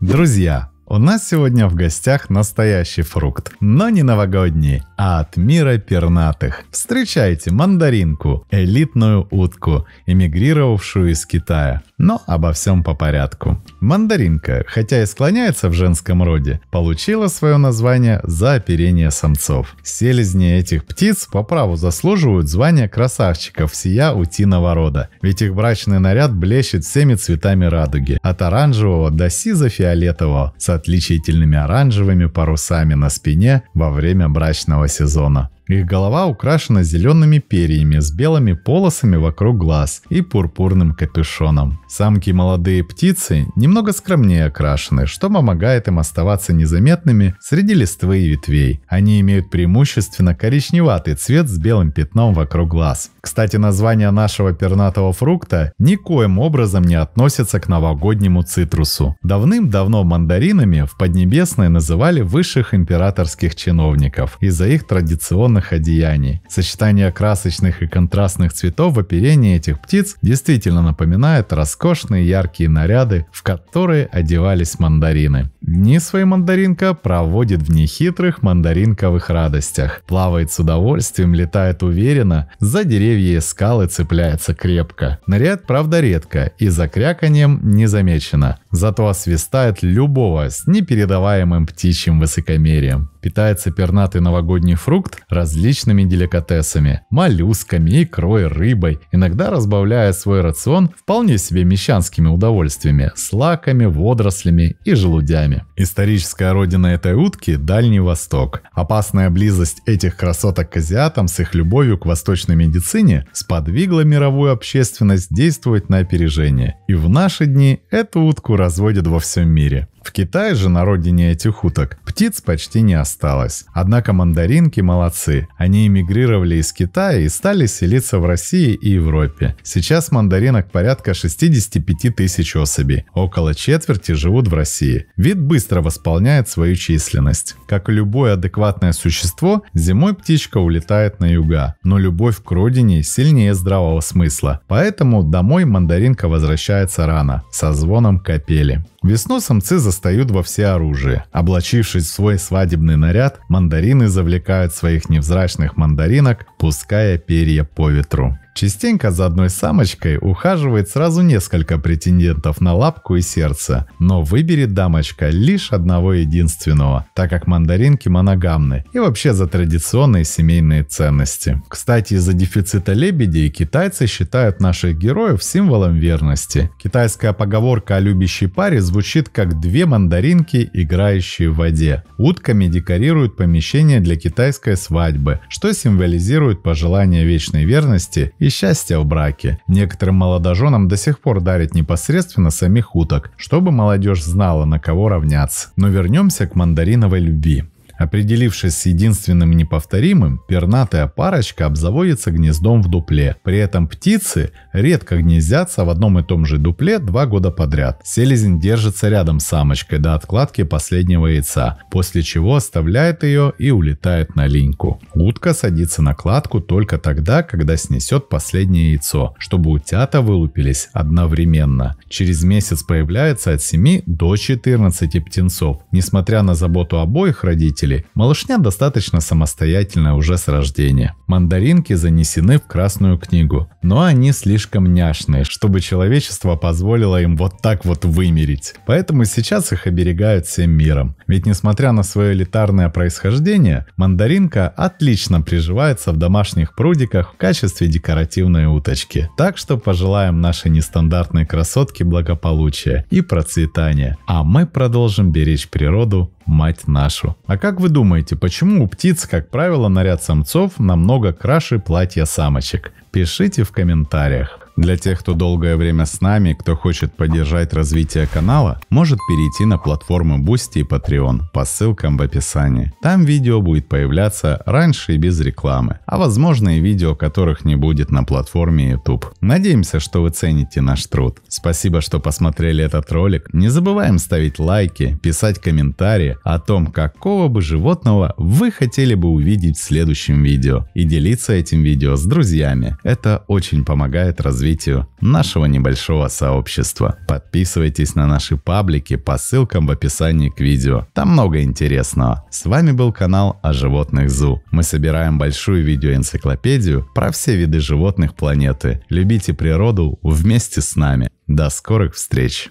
Друзья, у нас сегодня в гостях настоящий фрукт, но не новогодний, а от мира пернатых. Встречайте мандаринку, элитную утку, эмигрировавшую из Китая. Но обо всем по порядку. Мандаринка, хотя и склоняется в женском роде, получила свое название за оперение самцов. Селезни этих птиц по праву заслуживают звания красавчиков сия утиного рода, ведь их брачный наряд блещет всеми цветами радуги, от оранжевого до сизо-фиолетового, отличительными оранжевыми парусами на спине во время брачного сезона. Их голова украшена зелеными перьями с белыми полосами вокруг глаз и пурпурным капюшоном. Самки и молодые птицы немного скромнее окрашены, что помогает им оставаться незаметными среди листвы и ветвей. Они имеют преимущественно коричневатый цвет с белым пятном вокруг глаз. Кстати, название нашего пернатого фрукта никоим образом не относится к новогоднему цитрусу. Давным-давно мандаринами в Поднебесной называли высших императорских чиновников из-за их традиционных черных одеяний. Сочетание красочных и контрастных цветов в оперении этих птиц действительно напоминает роскошные яркие наряды, в которые одевались мандарины. Дни свои мандаринка проводит в нехитрых мандаринковых радостях. Плавает с удовольствием, летает уверенно, за деревья и скалы цепляется крепко. Ныряет, правда, редко и за кряканьем не замечено. Зато освистает любого с непередаваемым птичьим высокомерием. Питается пернатый новогодний фрукт различными деликатесами, моллюсками, икрой, рыбой, иногда разбавляя свой рацион вполне себе мещанскими удовольствиями, слаками, водорослями и желудями нами. Историческая родина этой утки – Дальний Восток. Опасная близость этих красоток к азиатам с их любовью к восточной медицине сподвигла мировую общественность действовать на опережение. И в наши дни эту утку разводят во всем мире. В Китае же, на родине этих уток, птиц почти не осталось. Однако мандаринки молодцы. Они эмигрировали из Китая и стали селиться в России и Европе. Сейчас мандаринок порядка 65 тысяч особей. Около четверти живут в России. Вид быстро восполняет свою численность. Как и любое адекватное существо, зимой птичка улетает на юга. Но любовь к родине сильнее здравого смысла. Поэтому домой мандаринка возвращается рано, со звоном капели. Весну самцы застают во всеоружии. Облачившись в свой свадебный наряд, мандарины завлекают своих невзрачных мандаринок, пуская перья по ветру. Частенько за одной самочкой ухаживает сразу несколько претендентов на лапку и сердце, но выберет дамочка лишь одного единственного, так как мандаринки моногамны и вообще за традиционные семейные ценности. Кстати, из-за дефицита лебедей китайцы считают наших героев символом верности. Китайская поговорка о любящей паре звучит как две мандаринки, играющие в воде. Утками декорируют помещение для китайской свадьбы, что символизирует пожелание вечной верности и счастья в браке. Некоторым молодоженам до сих пор дарят непосредственно самих уток, чтобы молодежь знала, на кого равняться. Но вернемся к мандариновой любви. Определившись с единственным неповторимым, пернатая парочка обзаводится гнездом в дупле. При этом птицы редко гнездятся в одном и том же дупле два года подряд. Селезень держится рядом с самочкой до откладки последнего яйца, после чего оставляет ее и улетает на линьку. Утка садится на кладку только тогда, когда снесет последнее яйцо, чтобы утята вылупились одновременно. Через месяц появляется от 7 до 14 птенцов. Несмотря на заботу обоих родителей, родителей. Малышня достаточно самостоятельная уже с рождения. Мандаринки занесены в Красную книгу, но они слишком няшные, чтобы человечество позволило им вот так вот вымереть. Поэтому сейчас их оберегают всем миром. Ведь несмотря на свое элитарное происхождение, мандаринка отлично приживается в домашних прудиках в качестве декоративной уточки. Так что пожелаем нашей нестандартной красотке благополучия и процветания. А мы продолжим беречь природу мать нашу. А как вы думаете, почему у птиц, как правило, наряд самцов намного краше платья самочек? Пишите в комментариях. Для тех, кто долгое время с нами, кто хочет поддержать развитие канала, может перейти на платформы Boosty и Patreon по ссылкам в описании. Там видео будет появляться раньше и без рекламы, а возможно и видео, которых не будет на платформе YouTube. Надеемся, что вы цените наш труд. Спасибо, что посмотрели этот ролик. Не забываем ставить лайки, писать комментарии о том, какого бы животного вы хотели бы увидеть в следующем видео и делиться этим видео с друзьями. Это очень помогает развитию развитию нашего небольшого сообщества. Подписывайтесь на наши паблики по ссылкам в описании к видео. Там много интересного. С вами был канал о животных ЗУ. Мы собираем большую видеоэнциклопедию про все виды животных планеты. Любите природу вместе с нами. До скорых встреч!